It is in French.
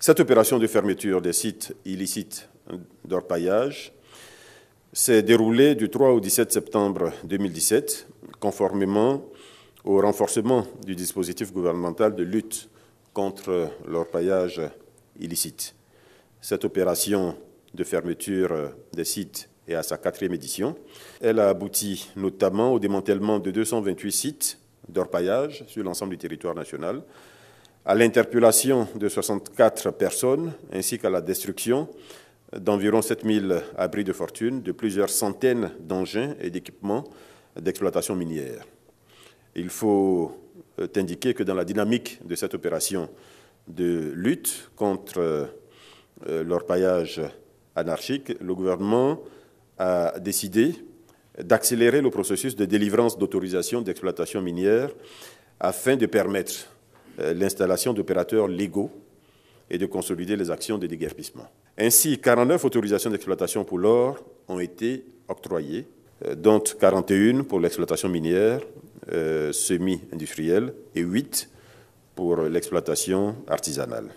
Cette opération de fermeture des sites illicites d'orpaillage s'est déroulée du 3 au 17 septembre 2017, conformément au renforcement du dispositif gouvernemental de lutte contre l'orpaillage illicite. Cette opération de fermeture des sites est à sa quatrième édition. Elle a abouti notamment au démantèlement de 228 sites d'orpaillage sur l'ensemble du territoire national, à l'interpellation de 64 personnes ainsi qu'à la destruction d'environ 7000 abris de fortune, de plusieurs centaines d'engins et d'équipements d'exploitation minière. Il faut euh, indiquer que dans la dynamique de cette opération de lutte contre euh, l'orpaillage anarchique, le gouvernement a décidé d'accélérer le processus de délivrance d'autorisation d'exploitation minière afin de permettre euh, l'installation d'opérateurs légaux et de consolider les actions de déguerpissement. Ainsi, 49 autorisations d'exploitation pour l'or ont été octroyées, euh, dont 41 pour l'exploitation minière euh, semi-industrielle et 8 pour l'exploitation artisanale.